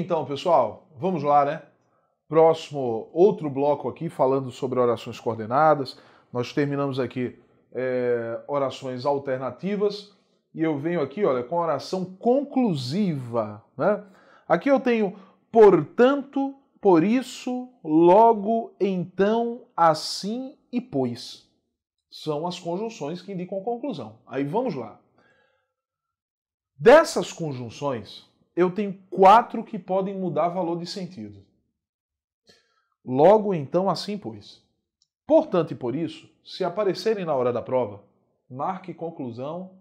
então, pessoal, vamos lá, né? Próximo, outro bloco aqui falando sobre orações coordenadas. Nós terminamos aqui é, orações alternativas e eu venho aqui, olha, com a oração conclusiva, né? Aqui eu tenho, portanto, por isso, logo, então, assim e pois. São as conjunções que indicam conclusão. Aí vamos lá. Dessas conjunções, eu tenho quatro que podem mudar valor de sentido. Logo então, assim pois. Portanto, e por isso, se aparecerem na hora da prova, marque conclusão,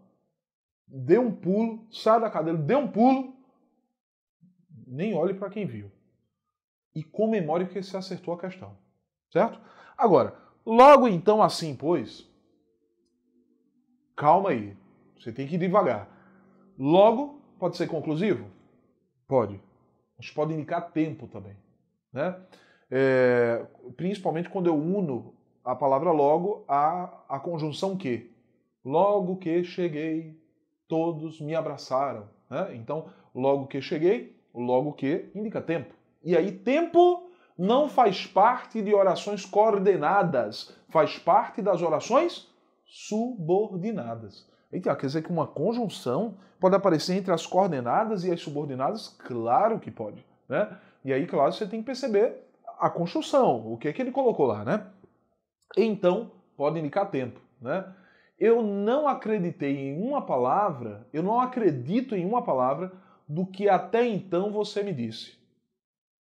dê um pulo, saia da cadeira, dê um pulo, nem olhe para quem viu. E comemore que você acertou a questão. Certo? Agora, logo então, assim pois, calma aí, você tem que ir devagar. Logo, pode ser conclusivo? Pode. A gente pode indicar tempo também. Né? É, principalmente quando eu uno a palavra logo à, à conjunção que. Logo que cheguei, todos me abraçaram. Né? Então, logo que cheguei, logo que indica tempo. E aí, tempo não faz parte de orações coordenadas, faz parte das orações subordinadas. Então, quer dizer que uma conjunção pode aparecer entre as coordenadas e as subordinadas? Claro que pode, né? E aí, claro, você tem que perceber a conjunção, o que é que ele colocou lá, né? Então, pode indicar tempo, né? Eu não acreditei em uma palavra, eu não acredito em uma palavra do que até então você me disse.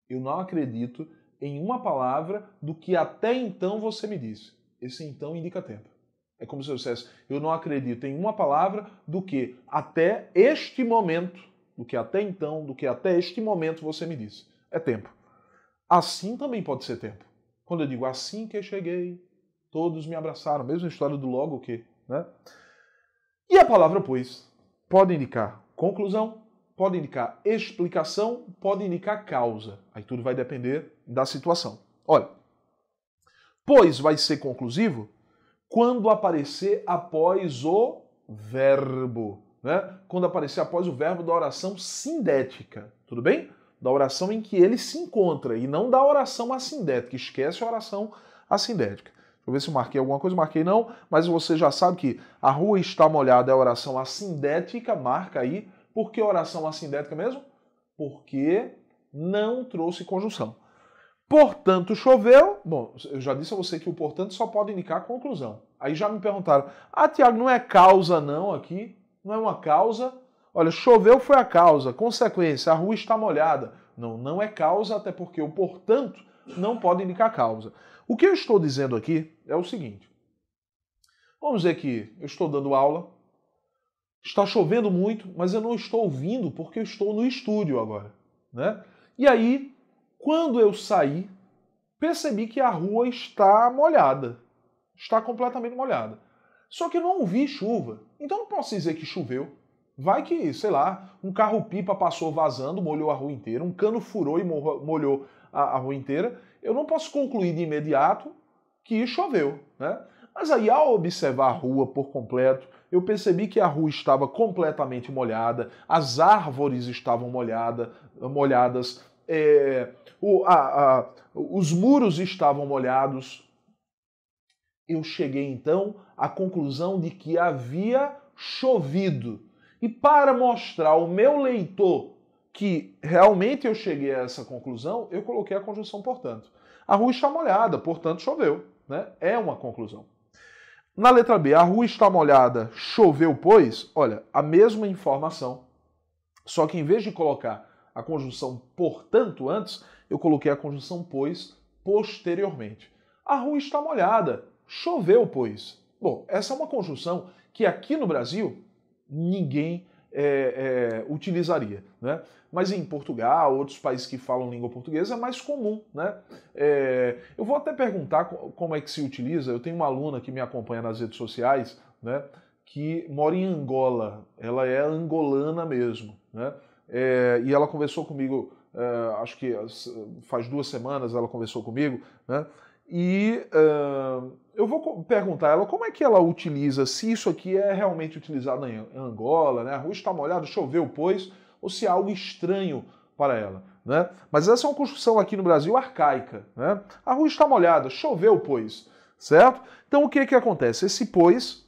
Eu não acredito em uma palavra do que até então você me disse. Esse então indica tempo. É como se eu dissesse, eu não acredito em uma palavra do que até este momento, do que até então, do que até este momento você me disse. É tempo. Assim também pode ser tempo. Quando eu digo assim que cheguei, todos me abraçaram, mesma história do logo que, né? E a palavra pois pode indicar conclusão, pode indicar explicação, pode indicar causa. Aí tudo vai depender da situação. Olha, pois vai ser conclusivo quando aparecer após o verbo, né? Quando aparecer após o verbo da oração sindética, tudo bem? Da oração em que ele se encontra e não da oração assindética. Esquece a oração assindética. Deixa eu ver se eu marquei alguma coisa, marquei não, mas você já sabe que a rua está molhada é a oração assindética, marca aí. Por que oração assindética mesmo? Porque não trouxe conjunção. Portanto, choveu, Bom, eu já disse a você que o portanto só pode indicar conclusão. Aí já me perguntaram: ah, Tiago, não é causa não aqui? Não é uma causa? Olha, choveu foi a causa, consequência, a rua está molhada. Não, não é causa, até porque o portanto não pode indicar causa. O que eu estou dizendo aqui é o seguinte: vamos dizer que eu estou dando aula, está chovendo muito, mas eu não estou ouvindo porque eu estou no estúdio agora. Né? E aí, quando eu sair percebi que a rua está molhada. Está completamente molhada. Só que não vi chuva. Então não posso dizer que choveu. Vai que, sei lá, um carro-pipa passou vazando, molhou a rua inteira, um cano furou e molhou a, a rua inteira. Eu não posso concluir de imediato que choveu, né? Mas aí, ao observar a rua por completo, eu percebi que a rua estava completamente molhada, as árvores estavam molhada, molhadas, é, o, a, a, os muros estavam molhados. Eu cheguei então à conclusão de que havia chovido. E para mostrar ao meu leitor que realmente eu cheguei a essa conclusão, eu coloquei a conjunção portanto. A rua está molhada, portanto choveu. Né? É uma conclusão. Na letra B, a rua está molhada, choveu, pois? Olha, a mesma informação, só que em vez de colocar a conjunção portanto antes, eu coloquei a conjunção pois posteriormente. A rua está molhada, choveu, pois. Bom, essa é uma conjunção que aqui no Brasil ninguém é, é, utilizaria, né? Mas em Portugal, outros países que falam língua portuguesa é mais comum, né? É, eu vou até perguntar como é que se utiliza. Eu tenho uma aluna que me acompanha nas redes sociais, né? Que mora em Angola, ela é angolana mesmo, né? é, e ela conversou comigo, é, acho que faz duas semanas ela conversou comigo, né? E uh, eu vou perguntar a ela como é que ela utiliza, se isso aqui é realmente utilizado em Angola, né? A rua está molhada, choveu, pois, ou se é algo estranho para ela. Né? Mas essa é uma construção aqui no Brasil arcaica. Né? A rua está molhada, choveu, pois, certo? Então o que, que acontece? Esse pois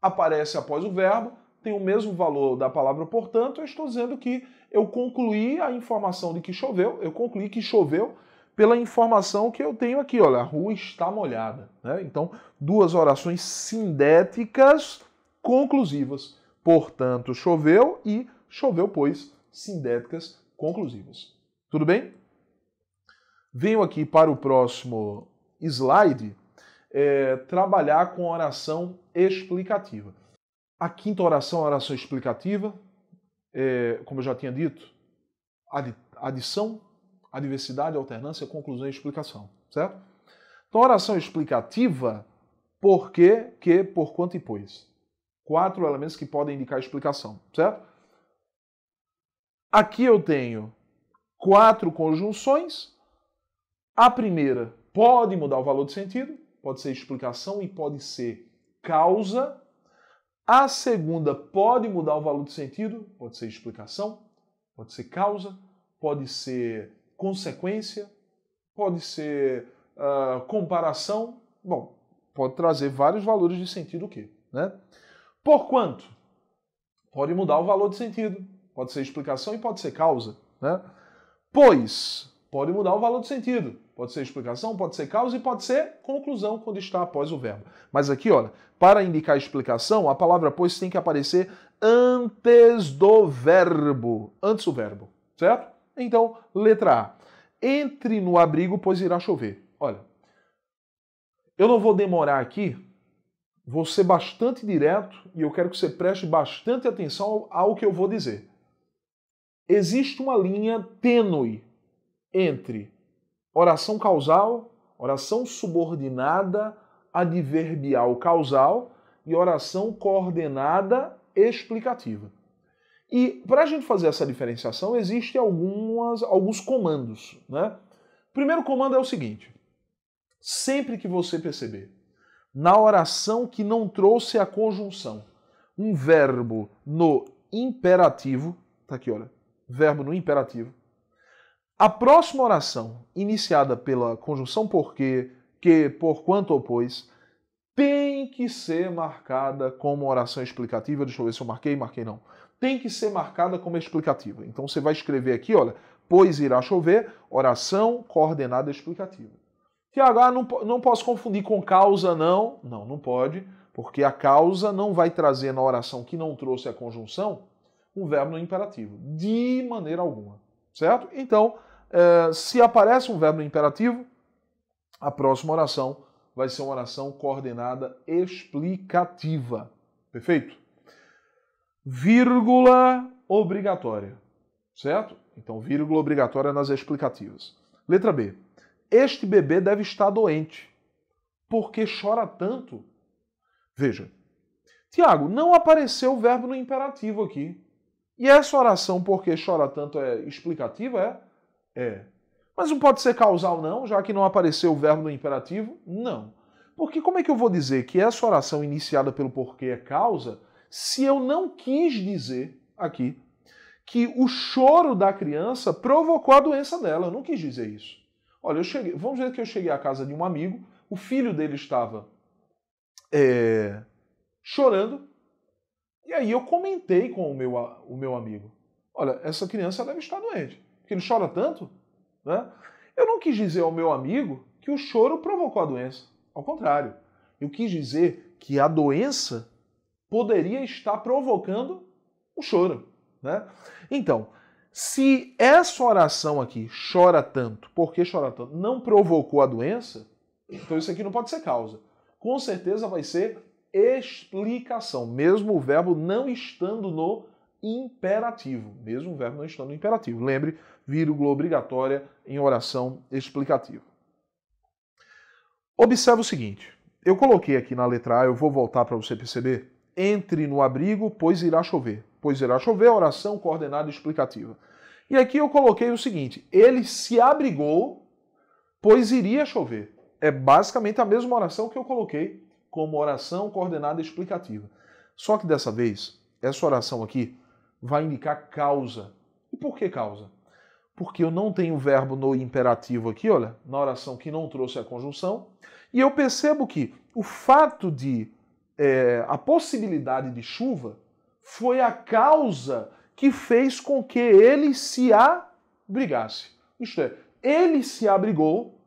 aparece após o verbo tem o mesmo valor da palavra portanto, eu estou dizendo que eu concluí a informação de que choveu, eu concluí que choveu pela informação que eu tenho aqui, olha, a rua está molhada. Né? Então, duas orações sindéticas conclusivas. Portanto, choveu e choveu, pois, sindéticas conclusivas. Tudo bem? Venho aqui para o próximo slide é, trabalhar com oração explicativa. A quinta oração, a oração explicativa, é, como eu já tinha dito, adição, adversidade, alternância, conclusão e explicação, certo? Então, oração explicativa, por quê, que, por quanto e pois. Quatro elementos que podem indicar explicação, certo? Aqui eu tenho quatro conjunções. A primeira pode mudar o valor de sentido, pode ser explicação e pode ser causa a segunda pode mudar o valor de sentido, pode ser explicação, pode ser causa, pode ser consequência, pode ser uh, comparação. Bom, pode trazer vários valores de sentido o quê? Né? Porquanto, pode mudar o valor de sentido, pode ser explicação e pode ser causa. Né? Pois, pode mudar o valor do sentido. Pode ser explicação, pode ser causa e pode ser conclusão quando está após o verbo. Mas aqui, olha, para indicar explicação, a palavra pois tem que aparecer antes do verbo. Antes do verbo, certo? Então, letra A. Entre no abrigo, pois irá chover. Olha, eu não vou demorar aqui, vou ser bastante direto e eu quero que você preste bastante atenção ao que eu vou dizer. Existe uma linha tênue entre oração causal, oração subordinada adverbial causal e oração coordenada explicativa. E para a gente fazer essa diferenciação, existem algumas, alguns comandos. Né? O primeiro comando é o seguinte: sempre que você perceber na oração que não trouxe a conjunção, um verbo no imperativo, tá aqui, olha, verbo no imperativo, a próxima oração, iniciada pela conjunção porque, que, por quanto ou pois, tem que ser marcada como oração explicativa. Deixa eu ver se eu marquei, marquei não. Tem que ser marcada como explicativa. Então você vai escrever aqui, olha, pois irá chover, oração coordenada explicativa. Tiago, ah, não, não posso confundir com causa, não. Não, não pode, porque a causa não vai trazer na oração que não trouxe a conjunção um verbo no imperativo, de maneira alguma certo? Então, eh, se aparece um verbo imperativo, a próxima oração vai ser uma oração coordenada explicativa. Perfeito? Vírgula obrigatória, certo? Então, vírgula obrigatória nas explicativas. Letra B. Este bebê deve estar doente. porque chora tanto? Veja, Tiago, não apareceu o verbo no imperativo aqui. E essa oração, porque chora tanto, é explicativa? É? É. Mas não pode ser causal, não, já que não apareceu o verbo no imperativo? Não. Porque como é que eu vou dizer que essa oração iniciada pelo porquê é causa, se eu não quis dizer aqui que o choro da criança provocou a doença dela? Eu não quis dizer isso. Olha, eu cheguei, vamos dizer que eu cheguei à casa de um amigo, o filho dele estava é, chorando, e aí eu comentei com o meu, o meu amigo: olha, essa criança deve estar doente, porque ele chora tanto. Né? Eu não quis dizer ao meu amigo que o choro provocou a doença. Ao contrário, eu quis dizer que a doença poderia estar provocando o choro. Né? Então, se essa oração aqui, chora tanto, porque chora tanto, não provocou a doença, então isso aqui não pode ser causa. Com certeza vai ser explicação, mesmo o verbo não estando no imperativo, mesmo o verbo não estando no imperativo. Lembre, vírgula obrigatória em oração explicativa. Observe o seguinte, eu coloquei aqui na letra A, eu vou voltar para você perceber, entre no abrigo, pois irá chover. Pois irá chover, oração coordenada explicativa. E aqui eu coloquei o seguinte, ele se abrigou, pois iria chover. É basicamente a mesma oração que eu coloquei como oração coordenada explicativa. Só que dessa vez, essa oração aqui vai indicar causa. E por que causa? Porque eu não tenho verbo no imperativo aqui, olha, na oração que não trouxe a conjunção, e eu percebo que o fato de é, a possibilidade de chuva foi a causa que fez com que ele se abrigasse. Isto é, ele se abrigou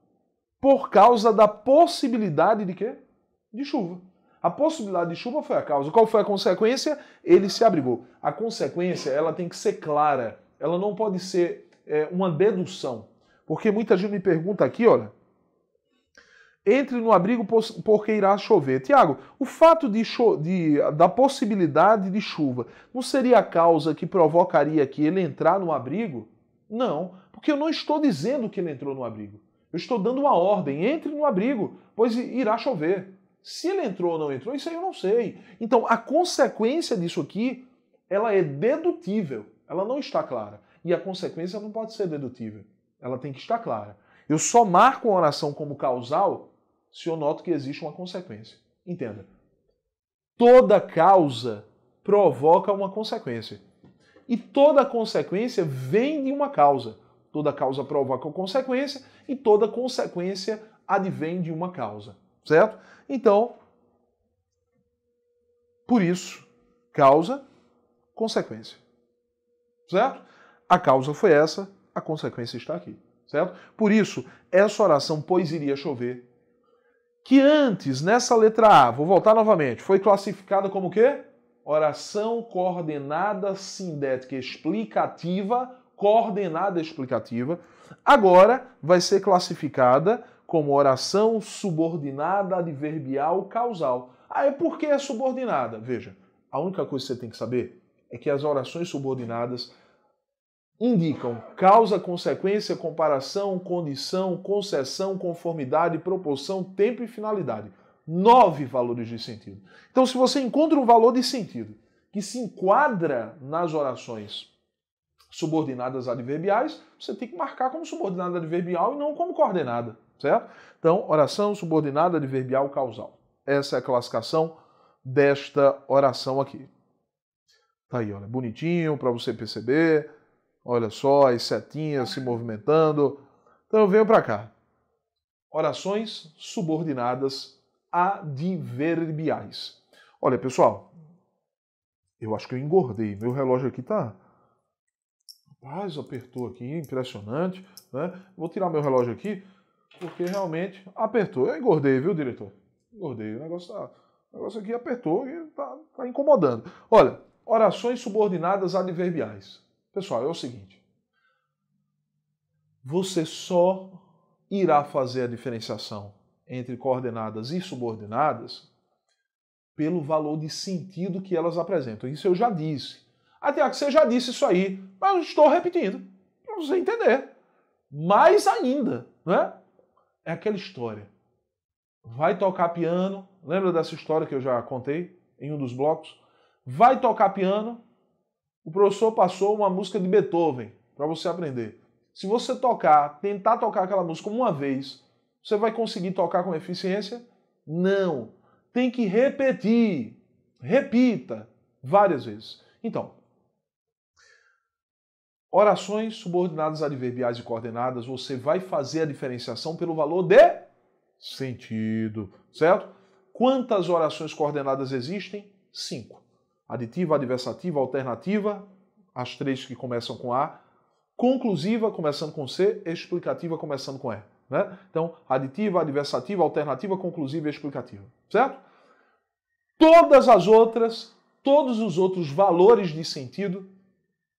por causa da possibilidade de quê? de chuva. A possibilidade de chuva foi a causa. Qual foi a consequência? Ele se abrigou. A consequência, ela tem que ser clara. Ela não pode ser é, uma dedução. Porque muita gente me pergunta aqui, olha, entre no abrigo porque irá chover. Tiago, o fato de, de, da possibilidade de chuva não seria a causa que provocaria que ele entrar no abrigo? Não, porque eu não estou dizendo que ele entrou no abrigo. Eu estou dando uma ordem, entre no abrigo, pois irá chover. Se ele entrou ou não entrou, isso aí eu não sei. Então, a consequência disso aqui, ela é dedutível. Ela não está clara. E a consequência não pode ser dedutível. Ela tem que estar clara. Eu só marco uma oração como causal se eu noto que existe uma consequência. Entenda. Toda causa provoca uma consequência. E toda consequência vem de uma causa. Toda causa provoca uma consequência e toda consequência advém de uma causa certo? Então, por isso, causa, consequência, certo? A causa foi essa, a consequência está aqui, certo? Por isso, essa oração, pois iria chover, que antes, nessa letra A, vou voltar novamente, foi classificada como quê? Oração coordenada sindética explicativa, coordenada explicativa, agora vai ser classificada como oração subordinada adverbial causal. Ah, é porque é subordinada. Veja, a única coisa que você tem que saber é que as orações subordinadas indicam causa, consequência, comparação, condição, concessão, conformidade, proporção, tempo e finalidade. Nove valores de sentido. Então, se você encontra um valor de sentido que se enquadra nas orações subordinadas adverbiais, você tem que marcar como subordinada adverbial e não como coordenada certo? Então, oração subordinada adverbial causal. Essa é a classificação desta oração aqui. Tá aí, olha, bonitinho para você perceber. Olha só as setinhas se movimentando. Então eu venho para cá. Orações subordinadas adverbiais. Olha, pessoal, eu acho que eu engordei. Meu relógio aqui tá. Rapaz, apertou aqui, impressionante. Né? Vou tirar meu relógio aqui porque realmente apertou. Eu engordei, viu, diretor? Engordei. O negócio, tá, o negócio aqui apertou e tá, tá incomodando. Olha, orações subordinadas adverbiais. Pessoal, é o seguinte. Você só irá fazer a diferenciação entre coordenadas e subordinadas pelo valor de sentido que elas apresentam. Isso eu já disse. Até ah, que você já disse isso aí, mas eu estou repetindo para você entender. Mais ainda, né? É aquela história. Vai tocar piano, lembra dessa história que eu já contei em um dos blocos? Vai tocar piano, o professor passou uma música de Beethoven para você aprender. Se você tocar, tentar tocar aquela música uma vez, você vai conseguir tocar com eficiência? Não. Tem que repetir. Repita várias vezes. Então, Orações subordinadas, adverbiais e coordenadas, você vai fazer a diferenciação pelo valor de sentido, certo? Quantas orações coordenadas existem? Cinco. Aditiva, adversativa, alternativa, as três que começam com A, conclusiva, começando com C, explicativa, começando com E. Né? Então, aditiva, adversativa, alternativa, conclusiva e explicativa, certo? Todas as outras, todos os outros valores de sentido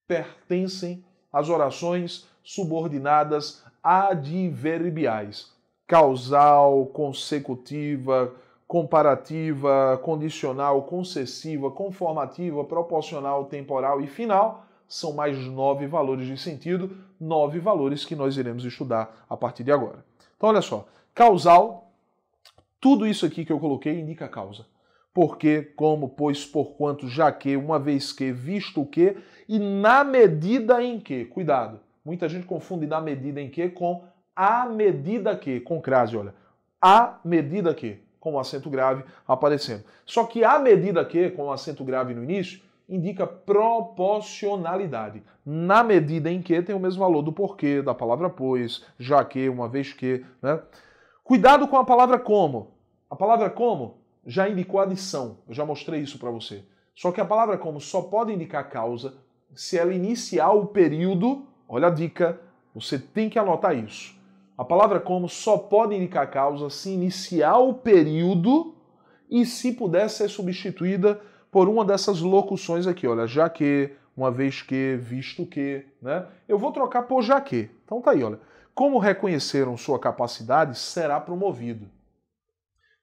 pertencem as orações subordinadas adverbiais, causal, consecutiva, comparativa, condicional, concessiva, conformativa, proporcional, temporal e final. São mais nove valores de sentido, nove valores que nós iremos estudar a partir de agora. Então, olha só: causal, tudo isso aqui que eu coloquei indica causa. Porque, como, pois, porquanto, já que, uma vez que, visto que, e na medida em que. Cuidado, muita gente confunde na medida em que com a medida que, com crase, olha. A medida que, com o acento grave aparecendo. Só que a medida que, com o acento grave no início, indica proporcionalidade. Na medida em que tem o mesmo valor do porquê, da palavra pois, já que, uma vez que, né? Cuidado com a palavra como. A palavra como já indicou adição, eu já mostrei isso para você. Só que a palavra é como só pode indicar causa se ela iniciar o período, olha a dica, você tem que anotar isso. A palavra é como só pode indicar causa se iniciar o período e se puder ser substituída por uma dessas locuções aqui, olha, já que, uma vez que, visto que, né? Eu vou trocar por já que. Então tá aí, olha. Como reconheceram sua capacidade, será promovido.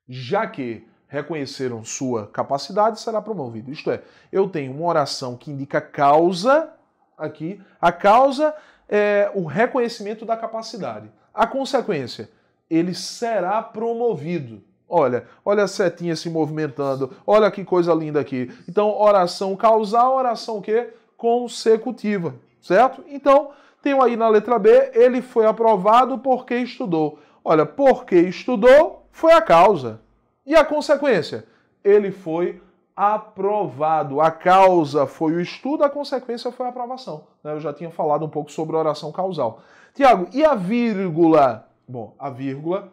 Já que reconheceram sua capacidade, será promovido. Isto é, eu tenho uma oração que indica causa aqui. A causa é o reconhecimento da capacidade. A consequência, ele será promovido. Olha, olha a setinha se movimentando. Olha que coisa linda aqui. Então, oração causal, oração que consecutiva, certo? Então, tem aí na letra B, ele foi aprovado porque estudou. Olha, porque estudou foi a causa. E a consequência? Ele foi aprovado. A causa foi o estudo, a consequência foi a aprovação. Né, eu já tinha falado um pouco sobre oração causal. Tiago, e a vírgula? Bom, a vírgula,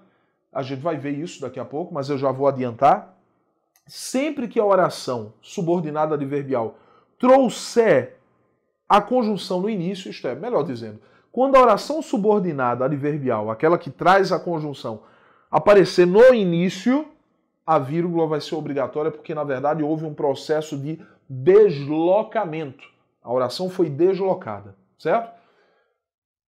a gente vai ver isso daqui a pouco, mas eu já vou adiantar. Sempre que a oração subordinada adverbial trouxer a conjunção no início, isto é, melhor dizendo, quando a oração subordinada adverbial, aquela que traz a conjunção, aparecer no início, a vírgula vai ser obrigatória porque, na verdade, houve um processo de deslocamento. A oração foi deslocada, certo?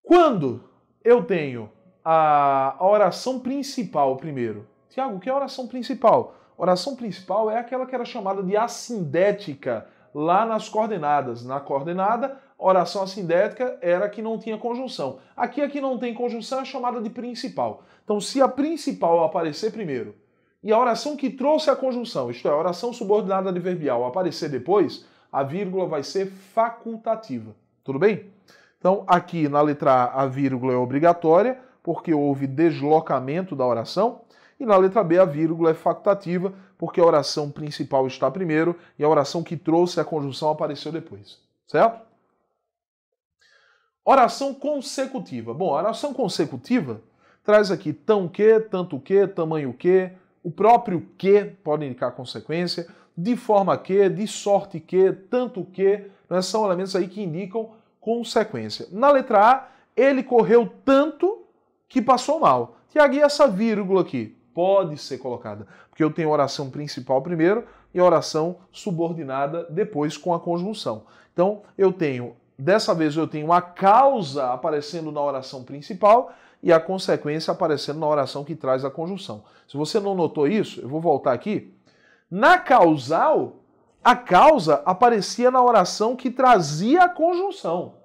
Quando eu tenho a, oração principal primeiro. Tiago, o que é a oração principal? A oração principal é aquela que era chamada de assindética lá nas coordenadas. Na coordenada, oração assindética era que não tinha conjunção. Aqui a que não tem conjunção é chamada de principal. Então, se a principal aparecer primeiro e a oração que trouxe a conjunção, isto é, a oração subordinada adverbial, aparecer depois, a vírgula vai ser facultativa. Tudo bem? Então, aqui na letra A, a vírgula é obrigatória, porque houve deslocamento da oração. E na letra B, a vírgula é facultativa, porque a oração principal está primeiro e a oração que trouxe a conjunção apareceu depois. Certo? Oração consecutiva. Bom, a oração consecutiva traz aqui tão que, tanto que, tamanho que, o próprio que pode indicar consequência, de forma que, de sorte que, tanto que, né, são elementos aí que indicam consequência. Na letra A, ele correu tanto que passou mal. Tiago, e essa vírgula aqui? Pode ser colocada, porque eu tenho oração principal primeiro e oração subordinada depois com a conjunção. Então, eu tenho, dessa vez eu tenho a causa aparecendo na oração principal e a consequência aparecendo na oração que traz a conjunção. Se você não notou isso, eu vou voltar aqui. Na causal, a causa aparecia na oração que trazia a conjunção.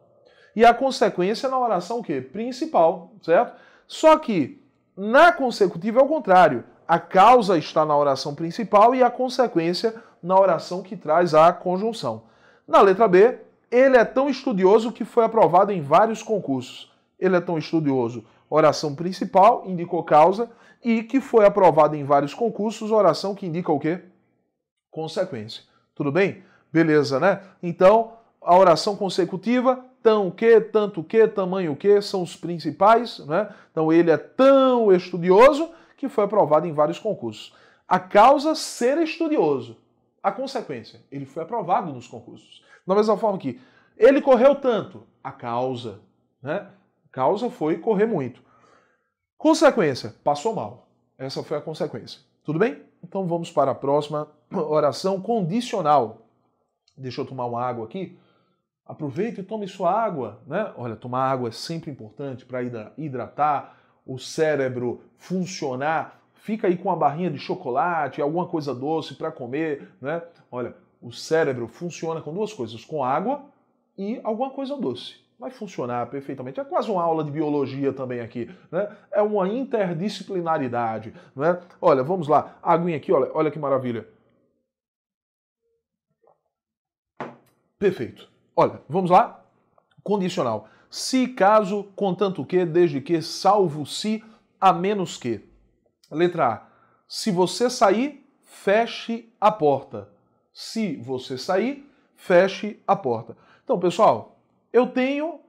E a consequência na oração que principal, certo? Só que na consecutiva é o contrário. A causa está na oração principal e a consequência na oração que traz a conjunção. Na letra B, ele é tão estudioso que foi aprovado em vários concursos. Ele é tão estudioso oração principal, indicou causa, e que foi aprovada em vários concursos, oração que indica o quê? Consequência. Tudo bem? Beleza, né? Então, a oração consecutiva, tão que, tanto que, tamanho o que, são os principais, né? Então, ele é tão estudioso que foi aprovado em vários concursos. A causa, ser estudioso. A consequência, ele foi aprovado nos concursos. Da mesma forma que ele correu tanto, a causa, né? causa foi correr muito. Consequência, passou mal. Essa foi a consequência. Tudo bem? Então vamos para a próxima oração condicional. Deixa eu tomar uma água aqui. Aproveite e tome sua água, né? Olha, tomar água é sempre importante para hidratar o cérebro, funcionar. Fica aí com uma barrinha de chocolate, alguma coisa doce para comer, né? Olha, o cérebro funciona com duas coisas, com água e alguma coisa doce vai funcionar perfeitamente. É quase uma aula de biologia também aqui, né? É uma interdisciplinaridade, né? Olha, vamos lá. A aguinha aqui, olha, olha que maravilha. Perfeito. Olha, vamos lá. Condicional. Se caso, contanto que, desde que, salvo se, a menos que. Letra A. Se você sair, feche a porta. Se você sair, feche a porta. Então, pessoal, eu tenho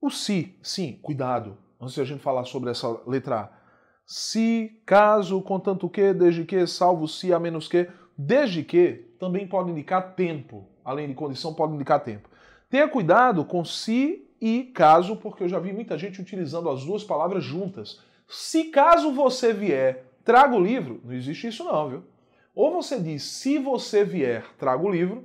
o se, sim, cuidado. Antes de a gente falar sobre essa letra A. Se, caso, contanto que, desde que, salvo se, a menos que. Desde que também pode indicar tempo. Além de condição, pode indicar tempo. Tenha cuidado com se e caso, porque eu já vi muita gente utilizando as duas palavras juntas. Se caso você vier, traga o livro. Não existe isso não, viu? Ou você diz se você vier, traga o livro,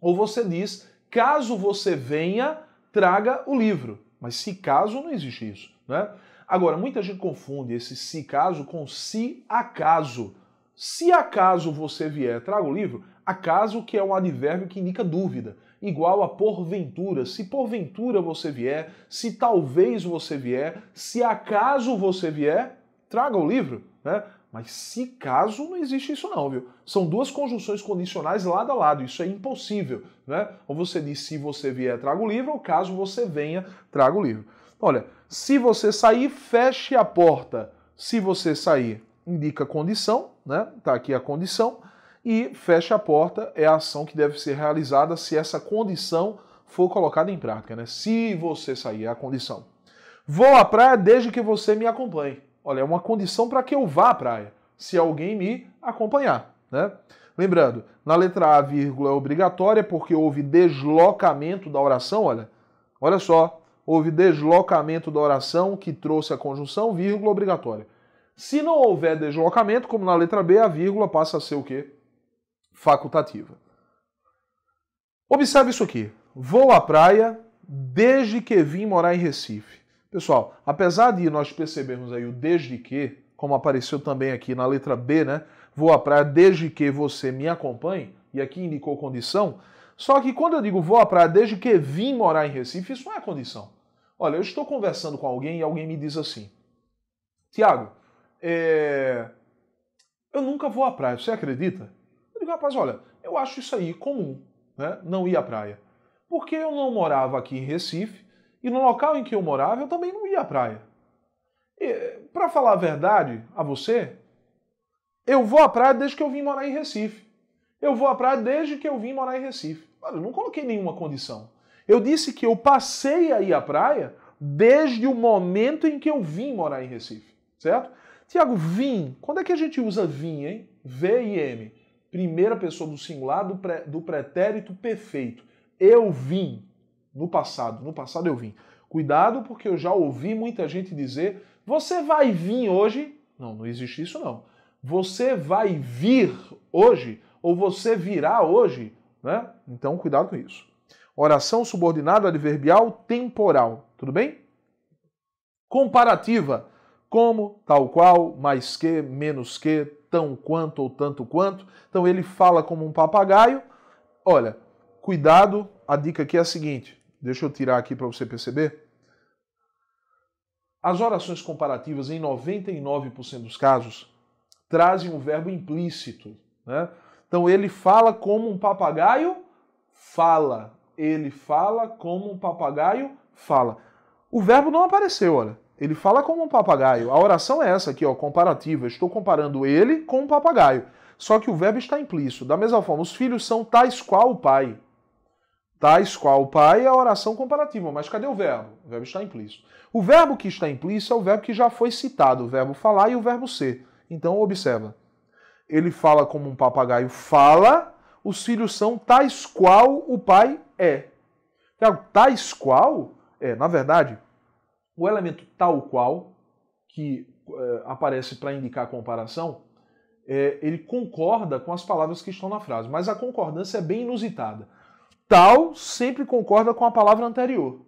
ou você diz Caso você venha, traga o livro. Mas se caso, não existe isso. Né? Agora, muita gente confunde esse se caso com se acaso. Se acaso você vier, traga o livro, acaso que é um advérbio que indica dúvida, igual a porventura. Se porventura você vier, se talvez você vier, se acaso você vier, traga o livro. Né? Mas se caso, não existe isso não, viu? São duas conjunções condicionais lado a lado, isso é impossível, né? Ou você diz se você vier, traga o livro, ou caso você venha, traga o livro. Olha, se você sair, feche a porta. Se você sair, indica condição, né? Tá aqui a condição. E feche a porta é a ação que deve ser realizada se essa condição for colocada em prática, né? Se você sair, é a condição. Vou à praia desde que você me acompanhe. Olha, é uma condição para que eu vá à praia, se alguém me acompanhar, né? Lembrando, na letra A, vírgula é obrigatória porque houve deslocamento da oração, olha. Olha só, houve deslocamento da oração que trouxe a conjunção, vírgula obrigatória. Se não houver deslocamento, como na letra B, a vírgula passa a ser o quê? Facultativa. Observe isso aqui. Vou à praia desde que vim morar em Recife. Pessoal, apesar de nós percebermos aí o desde que, como apareceu também aqui na letra B, né? Vou à praia desde que você me acompanhe, e aqui indicou condição. Só que quando eu digo vou à praia desde que vim morar em Recife, isso não é condição. Olha, eu estou conversando com alguém e alguém me diz assim: Tiago, é... eu nunca vou à praia, você acredita? Eu digo, rapaz, olha, eu acho isso aí comum, né? Não ir à praia. Porque eu não morava aqui em Recife, e no local em que eu morava, eu também não ia à praia. Para falar a verdade a você, eu vou à praia desde que eu vim morar em Recife. Eu vou à praia desde que eu vim morar em Recife. Olha, eu não coloquei nenhuma condição. Eu disse que eu passei a ir à praia desde o momento em que eu vim morar em Recife, certo? Tiago, vim. Quando é que a gente usa vim, hein? V e M. Primeira pessoa do singular do, pré, do pretérito perfeito. Eu vim no passado. No passado eu vim. Cuidado, porque eu já ouvi muita gente dizer: você vai vir hoje. Não, não existe isso não. Você vai vir hoje ou você virá hoje, né? Então cuidado com isso. Oração subordinada adverbial temporal, tudo bem? Comparativa, como, tal qual, mais que, menos que, tão quanto ou tanto quanto. Então ele fala como um papagaio. Olha, cuidado, a dica aqui é a seguinte: Deixa eu tirar aqui para você perceber. As orações comparativas, em 99% dos casos, trazem um verbo implícito. Né? Então, ele fala como um papagaio fala. Ele fala como um papagaio fala. O verbo não apareceu, olha. Ele fala como um papagaio. A oração é essa aqui, ó, comparativa. estou comparando ele com um papagaio. Só que o verbo está implícito. Da mesma forma, os filhos são tais qual o pai tais qual o Pai, é a oração comparativa. Mas cadê o verbo? O verbo está implícito. O verbo que está implícito é o verbo que já foi citado, o verbo falar e o verbo ser. Então, observa. Ele fala como um papagaio fala, os filhos são tais qual o Pai é. Então, tais qual é, na verdade, o elemento tal qual, que é, aparece para indicar a comparação, é, ele concorda com as palavras que estão na frase, mas a concordância é bem inusitada. Tal sempre concorda com a palavra anterior,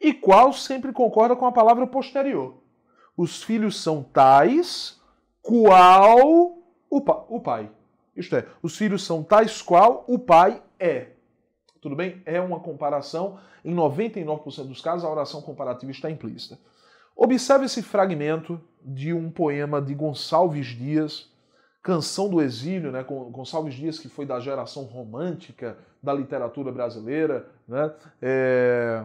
e qual sempre concorda com a palavra posterior. Os filhos são tais qual o, pa o pai. Isto é, os filhos são tais qual o pai é. Tudo bem? É uma comparação. Em 99% dos casos, a oração comparativa está implícita. Observe esse fragmento de um poema de Gonçalves Dias, Canção do Exílio, né, com Gonçalves Dias, que foi da geração romântica da literatura brasileira, né, é...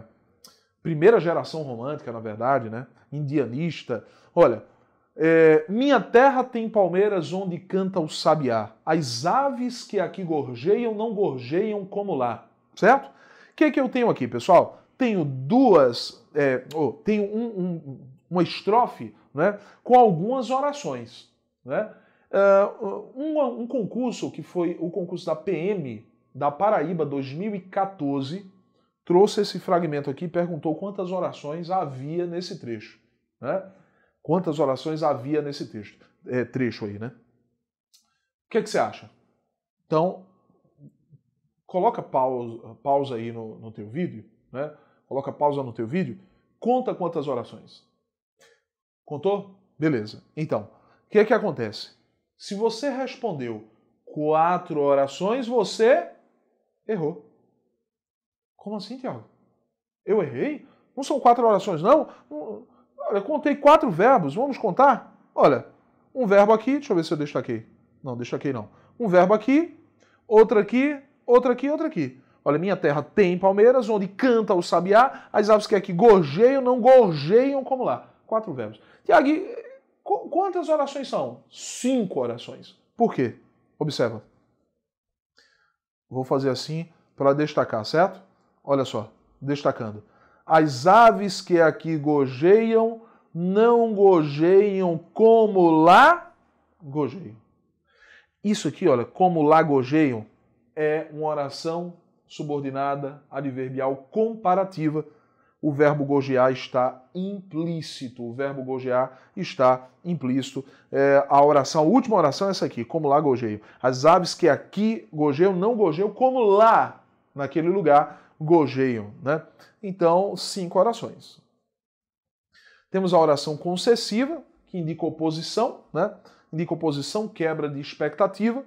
primeira geração romântica, na verdade, né, indianista. Olha, é... minha terra tem palmeiras onde canta o sabiá. As aves que aqui gorjeiam não gorjeiam como lá, certo? O que, é que eu tenho aqui, pessoal? Tenho duas, é... oh, tenho um, um, uma estrofe né, com algumas orações, né? Uh, um, um concurso que foi o concurso da PM da Paraíba 2014 trouxe esse fragmento aqui e perguntou quantas orações havia nesse trecho. Né? Quantas orações havia nesse texto, é, trecho aí, né? O que, é que você acha? Então, coloca pausa, pausa aí no, no teu vídeo, né? Coloca pausa no teu vídeo. Conta quantas orações. Contou? Beleza. Então, o que é que acontece? Se você respondeu quatro orações, você errou. Como assim, Tiago? Eu errei? Não são quatro orações, não? Olha, contei quatro verbos, vamos contar? Olha, um verbo aqui, deixa eu ver se eu destaquei. Não, destaquei não. Um verbo aqui, outro aqui, outro aqui, outro aqui. Olha, minha terra tem palmeiras, onde canta o sabiá, as aves que aqui gorjeiam, não gorjeiam como lá. Quatro verbos. Tiago, Qu quantas orações são? Cinco orações. Por quê? Observa. Vou fazer assim para destacar, certo? Olha só, destacando. As aves que aqui gojeiam não gojeiam como lá gojeiam. Isso aqui, olha, como lá gojeiam, é uma oração subordinada adverbial comparativa o verbo gojear está implícito. O verbo gojear está implícito. É, a oração, a última oração é essa aqui: como lá gojeio. As aves que aqui gogeiam, não gogeiam, como lá, naquele lugar, gojeiam. Né? Então, cinco orações. Temos a oração concessiva, que indica oposição, né? indica oposição, quebra de expectativa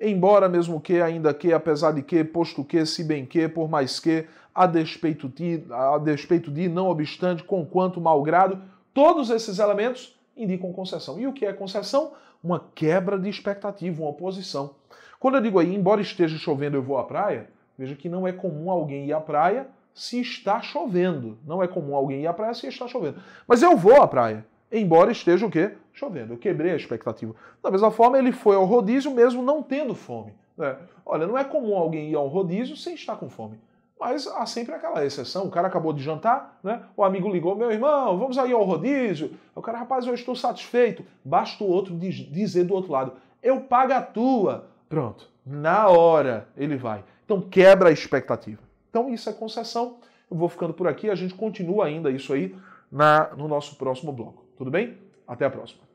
embora mesmo que, ainda que, apesar de que, posto que, se bem que, por mais que, a despeito de, a despeito de, não obstante, com quanto malgrado, todos esses elementos indicam concessão. E o que é concessão? Uma quebra de expectativa, uma oposição. Quando eu digo aí, embora esteja chovendo, eu vou à praia, veja que não é comum alguém ir à praia se está chovendo. Não é comum alguém ir à praia se está chovendo. Mas eu vou à praia embora esteja o quê? Chovendo. Eu quebrei a expectativa. Da mesma forma, ele foi ao rodízio mesmo não tendo fome. Né? Olha, não é comum alguém ir ao rodízio sem estar com fome. Mas há sempre aquela exceção. O cara acabou de jantar, né? O amigo ligou, meu irmão, vamos aí ao rodízio. O cara, rapaz, eu estou satisfeito. Basta o outro dizer do outro lado, eu pago a tua. Pronto. Na hora ele vai. Então quebra a expectativa. Então isso é concessão. Eu vou ficando por aqui. A gente continua ainda isso aí na, no nosso próximo bloco. Tudo bem? Até a próxima.